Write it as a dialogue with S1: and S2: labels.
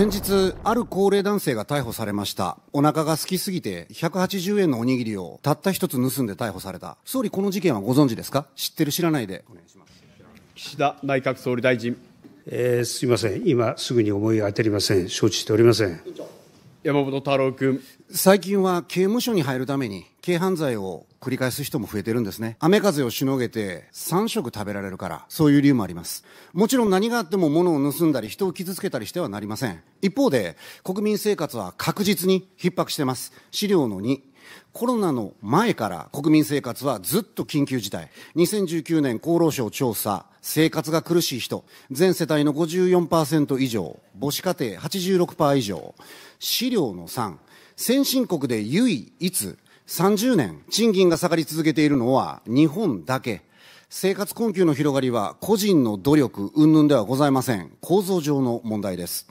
S1: 先日ある高齢男性が逮捕されましたお腹が空きすぎて180円のおにぎりをたった一つ盗んで逮捕された総理この事件はご存知ですか知ってる知らないでお願いします
S2: 岸田内閣総理大臣、えー、すいません今すぐに思い当たりません承知しておりません
S1: 山本太郎君最近は刑務所に入るために軽犯罪を繰り返す人も増えてるんですね。雨風をしのげて3食食べられるから、そういう理由もあります。もちろん何があっても物を盗んだり人を傷つけたりしてはなりません。一方で、国民生活は確実に逼迫してます。資料の2。コロナの前から国民生活はずっと緊急事態。2019年厚労省調査、生活が苦しい人、全世帯の54%以上、母子家庭86%以上。資料の3、先進国で唯一、30年、賃金が下がり続けているのは日本だけ。生活困窮の広がりは個人の努力、云々ではございません。構造上の問題です。